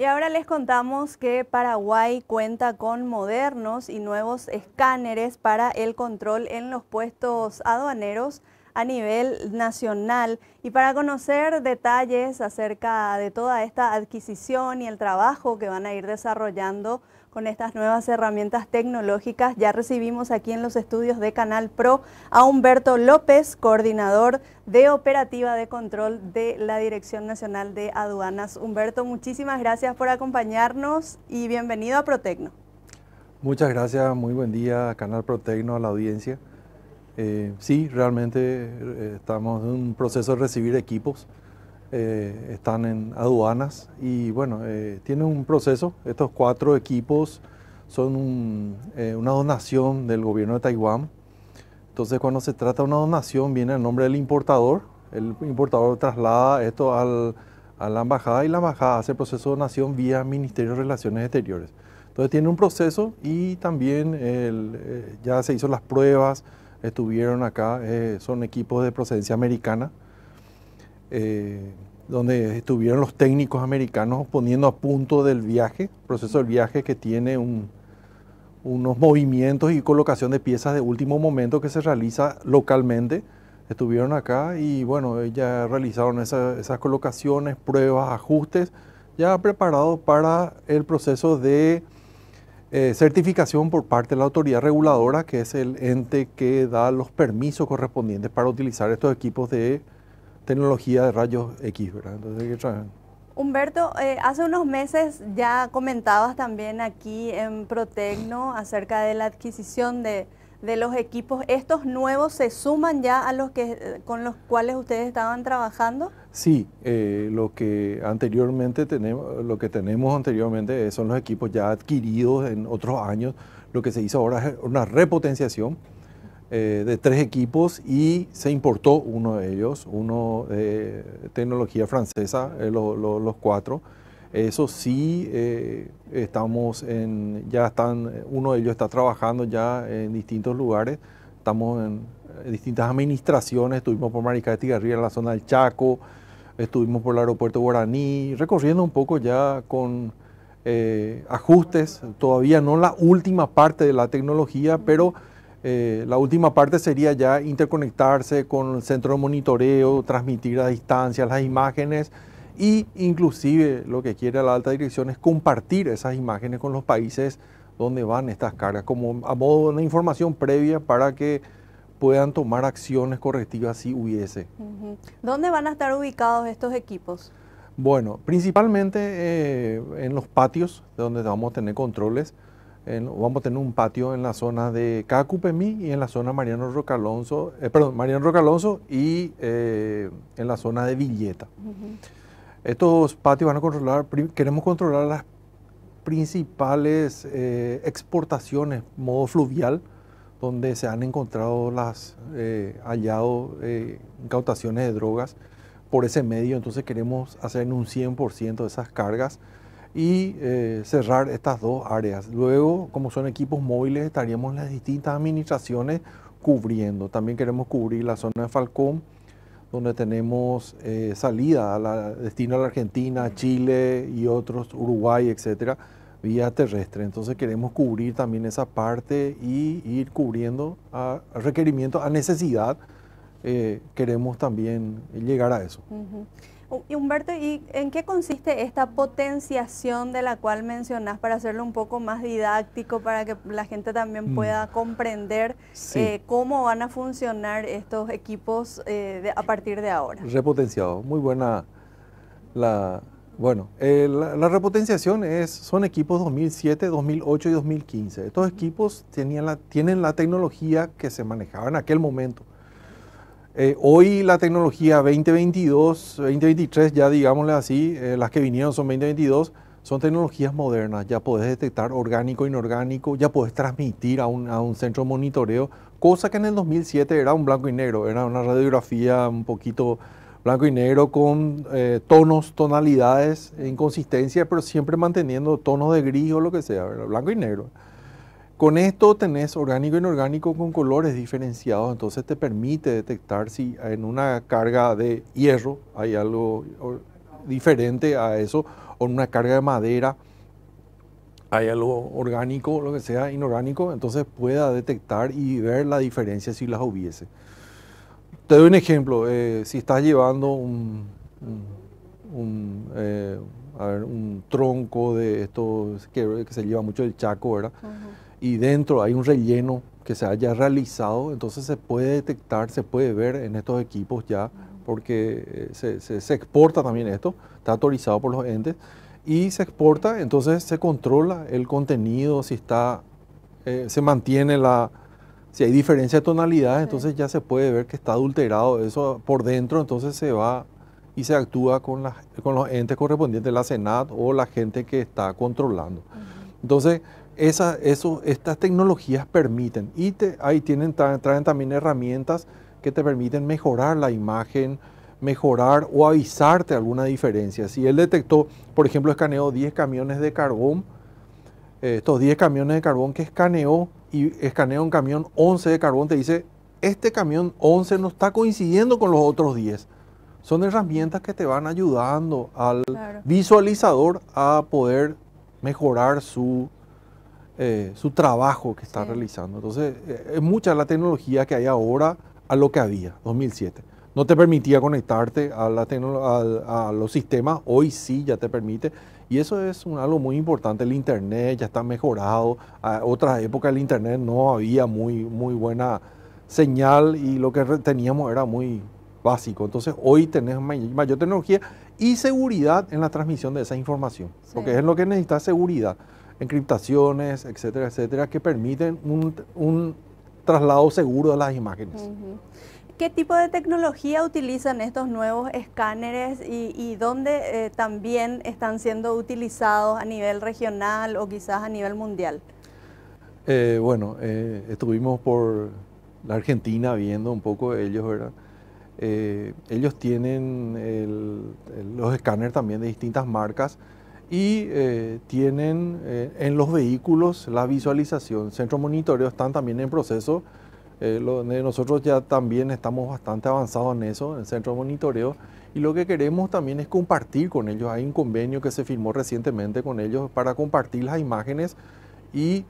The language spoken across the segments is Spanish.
Y ahora les contamos que Paraguay cuenta con modernos y nuevos escáneres para el control en los puestos aduaneros a nivel nacional. Y para conocer detalles acerca de toda esta adquisición y el trabajo que van a ir desarrollando, con estas nuevas herramientas tecnológicas. Ya recibimos aquí en los estudios de Canal Pro a Humberto López, coordinador de operativa de control de la Dirección Nacional de Aduanas. Humberto, muchísimas gracias por acompañarnos y bienvenido a Protecno. Muchas gracias, muy buen día a Canal Protecno, a la audiencia. Eh, sí, realmente eh, estamos en un proceso de recibir equipos eh, están en aduanas y bueno, eh, tienen un proceso. Estos cuatro equipos son eh, una donación del gobierno de Taiwán. Entonces cuando se trata de una donación viene el nombre del importador, el importador traslada esto a la embajada y la embajada hace el proceso de donación vía Ministerio de Relaciones Exteriores. Entonces tiene un proceso y también ya se hizo las pruebas, estuvieron acá, son equipos de procedencia americana donde estuvieron los técnicos americanos poniendo a punto del viaje, proceso del viaje que tiene unos movimientos y colocación de piezas de último momento que se realiza localmente. Estuvieron acá y bueno, ya realizaron esas colocaciones, pruebas, ajustes, ya preparados para el proceso de eh, certificación por parte de la autoridad reguladora, que es el ente que da los permisos correspondientes para utilizar estos equipos de tecnología de rayos X, ¿verdad? Entonces, ¿qué Humberto, eh, hace unos meses ya comentabas también aquí en Protecno acerca de la adquisición de, los equipos. ¿Estos nuevos se suman ya a los que con los cuales ustedes estaban trabajando? Sí, eh, lo que anteriormente tenemos, lo que tenemos anteriormente son los equipos ya adquiridos en otros años. Lo que se hizo ahora es una repotenciación eh, de tres equipos y se importó uno de ellos, uno de tecnología francesa, eh, los cuatro. Eso sí, eh, estamos en, ya están, uno de ellos está trabajando ya en distintos lugares, estamos en, distintas administraciones, estuvimos por Maricá de arriba en la zona del Chaco, estuvimos por el aeropuerto Guaraní, recorriendo un poco ya con ajustes, todavía no la última parte de la tecnología, pero eh, la última parte sería ya interconectarse con el centro de monitoreo, transmitir a distancia las imágenes y inclusive lo que quiere la alta dirección es compartir esas imágenes con los países donde van estas cargas, como a modo de una información previa para que puedan tomar acciones correctivas si hubiese. ¿Dónde van a estar ubicados estos equipos? Bueno, principalmente eh, en los patios, donde vamos a tener controles, vamos a tener un patio en la zona de Cacupemí y en la zona Mariano Roca Alonso, eh, perdón, Mariano Alonso y eh, en la zona de Villeta. Estos patios van a controlar, queremos controlar las principales eh, exportaciones, modo fluvial, donde se han encontrado las hallado incautaciones de drogas por ese medio, entonces queremos hacer en un 100% de esas cargas y eh, cerrar estas dos áreas. Luego, como son equipos móviles, estaríamos las distintas administraciones cubriendo. También queremos cubrir la zona de Falcón, donde tenemos eh, salida a la, destino a la Argentina, Chile y otros, Uruguay, etcétera, vía terrestre. Entonces queremos cubrir también esa parte y ir cubriendo a, requerimiento, a necesidad. Eh, queremos también llegar a eso. Humberto, ¿y en qué consiste esta potenciación de la cual mencionás para hacerlo un poco más didáctico, para que la gente también mm. pueda comprender eh, cómo van a funcionar estos equipos eh, a partir de ahora? Repotenciado, muy buena la... Bueno, eh, la, repotenciación es, son equipos 2007, 2008 y 2015. Estos equipos tenían la, tienen la tecnología que se manejaba en aquel momento. Eh, hoy la tecnología 2022, 2023, ya digámosle así, eh, las que vinieron son 2022, son tecnologías modernas. Ya podés detectar orgánico, inorgánico, ya podés transmitir a un, a un centro de monitoreo, cosa que en el 2007 era un blanco y negro, era una radiografía un poquito blanco y negro con eh, tonos, tonalidades, inconsistencias pero siempre manteniendo tonos de gris o lo que sea, blanco y negro. Con esto tenés orgánico e inorgánico con colores diferenciados, entonces te permite detectar si en una carga de hierro hay algo diferente a eso, o en una carga de madera hay algo orgánico, lo que sea inorgánico, entonces pueda detectar y ver la diferencia si las hubiese. Te doy un ejemplo, eh, si estás llevando un, eh, tronco de esto que, se lleva mucho el chaco, ¿verdad? y dentro hay un relleno que se haya realizado, entonces se puede detectar, se puede ver en estos equipos ya, porque eh, se, exporta también esto, está autorizado por los entes, y se exporta, entonces se controla el contenido, si está, eh, se mantiene la, si hay diferencia de tonalidad, entonces ya se puede ver que está adulterado eso por dentro, entonces se va y se actúa con, la, con los entes correspondientes, la Senat o la gente que está controlando. Entonces, eso, estas tecnologías permiten, y te, ahí tienen, traen también herramientas que te permiten mejorar la imagen, mejorar o avisarte alguna diferencia. Si él detectó, por ejemplo, escaneó 10 camiones de carbón, eh, estos 10 camiones de carbón que escaneó y escaneó un camión 11 de carbón, te dice, este camión 11 no está coincidiendo con los otros 10. Son herramientas que te van ayudando al visualizador a poder mejorar su eh, su trabajo que está realizando. Entonces, eh, es mucha la tecnología que hay ahora a lo que había, 2007. No te permitía conectarte a, la los sistemas, hoy sí ya te permite. Y eso es algo muy importante, el Internet ya está mejorado. A otras épocas el Internet no había muy, muy buena señal y lo que teníamos era muy básico. Entonces hoy tenés mayor tecnología y seguridad en la transmisión de esa información, porque es lo que necesita seguridad encriptaciones, etcétera, etcétera, que permiten un, traslado seguro de las imágenes. ¿Qué tipo de tecnología utilizan estos nuevos escáneres y, dónde eh, también están siendo utilizados a nivel regional o quizás a nivel mundial? Eh, bueno, eh, estuvimos por la Argentina viendo un poco ellos, ¿verdad? ellos tienen los escáneres también de distintas marcas y eh, tienen eh, en los vehículos la visualización. Centros monitoreo están también en proceso. Eh, nosotros ya también estamos bastante avanzados en eso, en el centro monitoreo. Y lo que queremos también es compartir con ellos. Hay un convenio que se firmó recientemente con ellos para compartir las imágenes y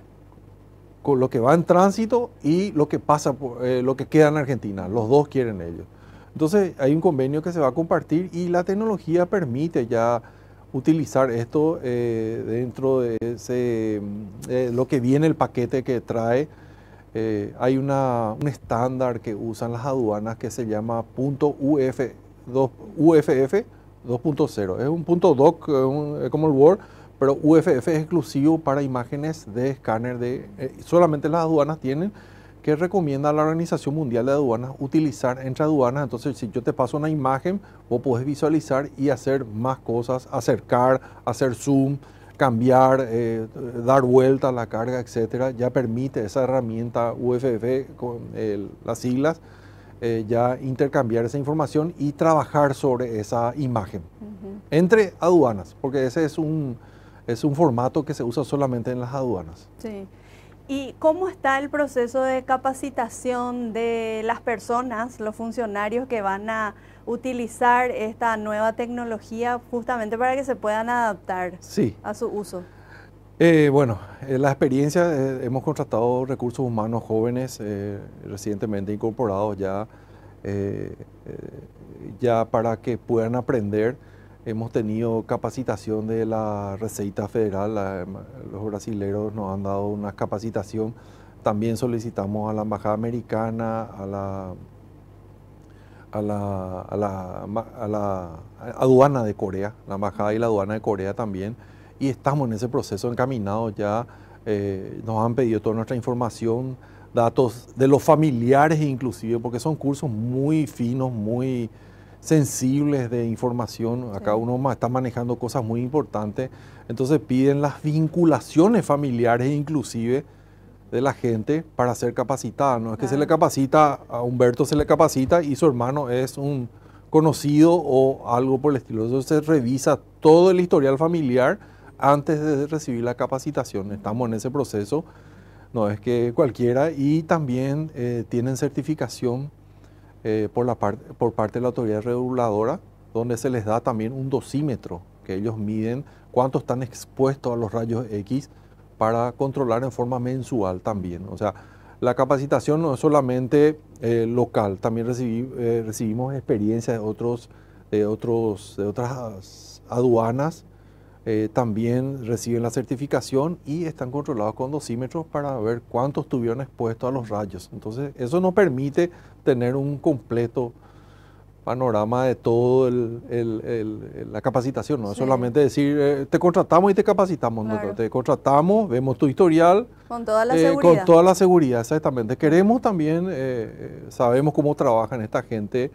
con lo que va en tránsito y lo que pasa, lo que queda en Argentina. Los dos quieren ellos. Entonces hay un convenio que se va a compartir y la tecnología permite ya utilizar esto eh, dentro de mm, eh, lo que viene el paquete que trae. Eh, hay una, un estándar que usan las aduanas que se llama punto UF, UFF 2.0. Es un punto doc, es como el Word, pero UFF es exclusivo para imágenes de escáner. De, solamente las aduanas tienen que recomienda la Organización Mundial de Aduanas utilizar entre aduanas. Entonces, si yo te paso una imagen, vos podés visualizar y hacer más cosas, acercar, hacer zoom, cambiar, eh, dar vuelta la carga, etcétera. Ya permite esa herramienta UFF con las siglas. Eh, ya intercambiar esa información y trabajar sobre esa imagen entre aduanas, porque ese es un, es un formato que se usa solamente en las aduanas. Sí. ¿Y cómo está el proceso de capacitación de las personas, los funcionarios que van a utilizar esta nueva tecnología justamente para que se puedan adaptar a su uso? Eh, bueno, en eh, la experiencia, eh, hemos contratado recursos humanos jóvenes recientemente incorporados ya, ya para que puedan aprender Hemos tenido capacitación de la Receita Federal, los brasileros nos han dado una capacitación. También solicitamos a la Embajada Americana, a la, a la, aduana de Corea, la Embajada y la aduana de Corea también, y estamos en ese proceso encaminado ya. Eh, nos han pedido toda nuestra información, datos de los familiares inclusive, porque son cursos muy finos, muy sensibles de información, acá uno está manejando cosas muy importantes, entonces piden las vinculaciones familiares inclusive de la gente para ser capacitada, no es que se le capacita, a Humberto se le capacita y su hermano es un conocido o algo por el estilo, entonces se revisa todo el historial familiar antes de recibir la capacitación, estamos en ese proceso, no es que cualquiera y también eh, tienen certificación eh, por, parte de la autoridad reguladora, donde se les da también un dosímetro, que ellos miden cuánto están expuestos a los rayos X para controlar en forma mensual también. O sea, la capacitación no es solamente eh, local, también eh, recibimos experiencias de, otros, otros, de otras aduanas eh, también reciben la certificación y están controlados con dosímetros para ver cuántos estuvieron expuestos a los rayos. Entonces, eso nos permite tener un completo panorama de todo el, la capacitación, no es solamente decir, eh, te contratamos y te capacitamos, te contratamos, vemos tu historial. Con toda la eh, seguridad. Con toda la seguridad, exactamente. Queremos también, sabemos cómo trabajan esta gente,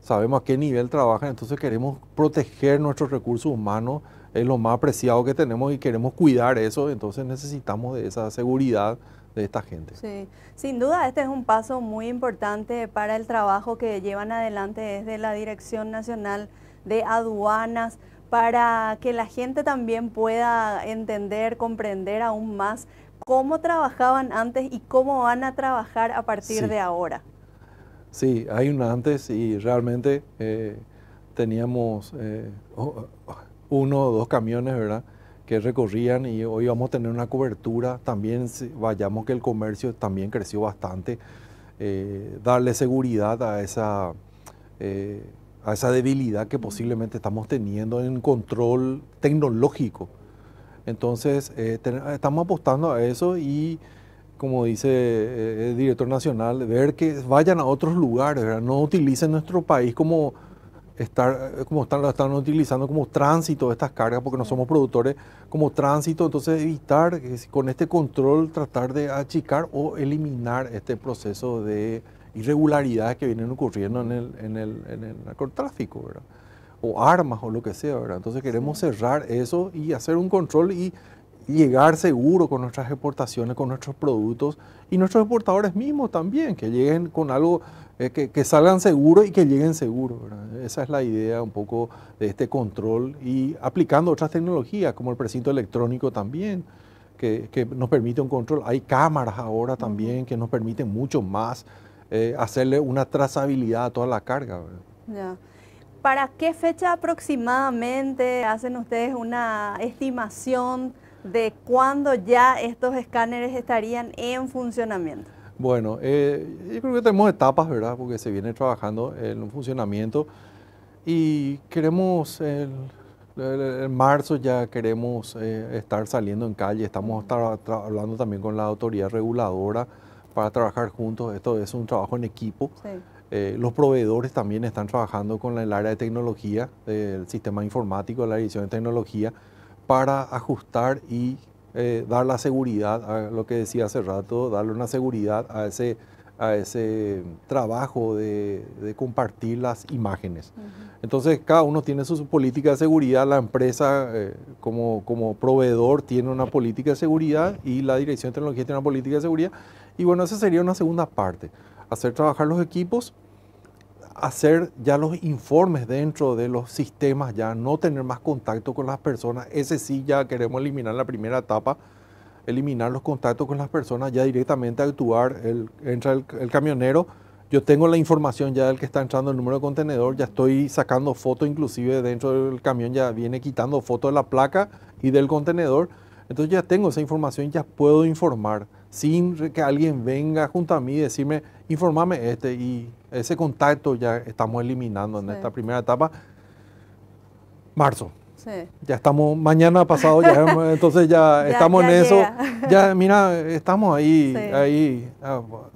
sabemos a qué nivel trabajan, entonces queremos proteger nuestros recursos humanos es lo más apreciado que tenemos y queremos cuidar eso, entonces necesitamos de esa seguridad de esta gente. Sí, sin duda este es un paso muy importante para el trabajo que llevan adelante desde la Dirección Nacional de Aduanas para que la gente también pueda entender, comprender aún más cómo trabajaban antes y cómo van a trabajar a partir de ahora. Sí, hay un antes y realmente eh, teníamos, eh, oh, oh, uno o dos camiones, ¿verdad? que recorrían y hoy vamos a tener una cobertura, también vayamos que el comercio también creció bastante, eh, darle seguridad a esa, eh, a esa debilidad que posiblemente estamos teniendo en control tecnológico. Entonces, eh, estamos apostando a eso y, como dice el director nacional, ver que vayan a otros lugares, no utilicen nuestro país como estar, eh, como están, están utilizando como tránsito estas cargas, porque no somos productores, como tránsito, entonces evitar eh, con este control tratar de achicar o eliminar este proceso de irregularidades que vienen ocurriendo en el, en narcotráfico, ¿verdad? o armas o lo que sea, ¿verdad? Entonces queremos cerrar eso y hacer un control y llegar seguro con nuestras exportaciones, con nuestros productos y nuestros exportadores mismos también, que lleguen con algo, eh, que, salgan seguro y que lleguen seguros. Esa es la idea un poco de este control y aplicando otras tecnologías como el precinto electrónico también. Que, nos permite un control. Hay cámaras ahora también que nos permiten mucho más eh, hacerle una trazabilidad a toda la carga. ¿Para qué fecha aproximadamente hacen ustedes una estimación? de cuándo ya estos escáneres estarían en funcionamiento? Bueno, eh, yo creo que tenemos etapas, ¿verdad? Porque se viene trabajando en un funcionamiento y queremos, en marzo ya queremos eh, estar saliendo en calle, estamos hablando también con la autoridad reguladora para trabajar juntos, esto es un trabajo en equipo. Eh, los proveedores también están trabajando con el área de tecnología, el sistema informático, la edición de tecnología, para ajustar y eh, dar la seguridad a lo que decía hace rato, darle una seguridad a ese, a ese trabajo de, compartir las imágenes. Entonces, cada uno tiene su, política de seguridad, la empresa eh, como, como proveedor tiene una política de seguridad y la dirección de tecnología tiene una política de seguridad. Y bueno, esa sería una segunda parte, hacer trabajar los equipos hacer ya los informes dentro de los sistemas, ya no tener más contacto con las personas. Ese sí ya queremos eliminar la primera etapa, eliminar los contactos con las personas, ya directamente actuar, el, entra el, camionero, yo tengo la información ya del que está entrando el número de contenedor, ya estoy sacando fotos inclusive dentro del camión, ya viene quitando fotos de la placa y del contenedor. Entonces ya tengo esa información, ya puedo informar sin que alguien venga junto a mí y decirme, informame este y ese contacto ya estamos eliminando en esta primera etapa. Marzo. Sí. Ya estamos, mañana pasado, ya, entonces ya, estamos en eso. Ya, mira, estamos ahí, ahí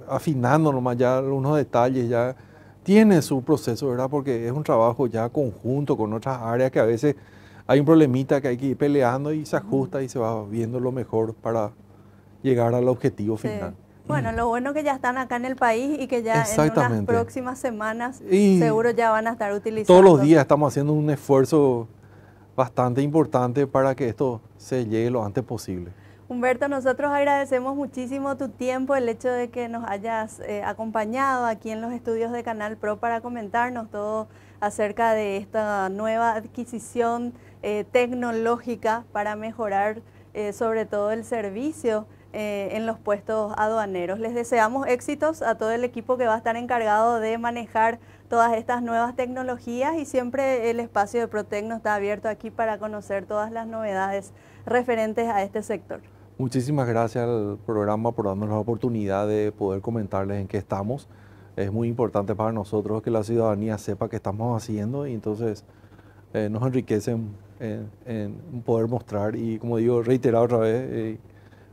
afinando nomás ya algunos detalles, ya tiene su proceso, ¿verdad? Porque es un trabajo ya conjunto con otras áreas que a veces hay un problemita que hay que ir peleando y se ajusta y se va viendo lo mejor para llegar al objetivo final. Bueno, mm. lo bueno que ya están acá en el país y que ya en las próximas semanas seguro ya van a estar utilizando. Todos los días estamos haciendo un esfuerzo bastante importante para que esto se llegue lo antes posible. Humberto, nosotros agradecemos muchísimo tu tiempo, el hecho de que nos hayas eh, acompañado aquí en los estudios de Canal Pro para comentarnos todo acerca de esta nueva adquisición eh, tecnológica para mejorar eh, sobre todo el servicio eh, en los puestos aduaneros. Les deseamos éxitos a todo el equipo que va a estar encargado de manejar todas estas nuevas tecnologías y siempre el espacio de Protecno está abierto aquí para conocer todas las novedades referentes a este sector. Muchísimas gracias al programa por darnos la oportunidad de poder comentarles en qué estamos. Es muy importante para nosotros que la ciudadanía sepa qué estamos haciendo y entonces eh, nos enriquece en, poder mostrar y, como digo, reiterar otra vez, eh,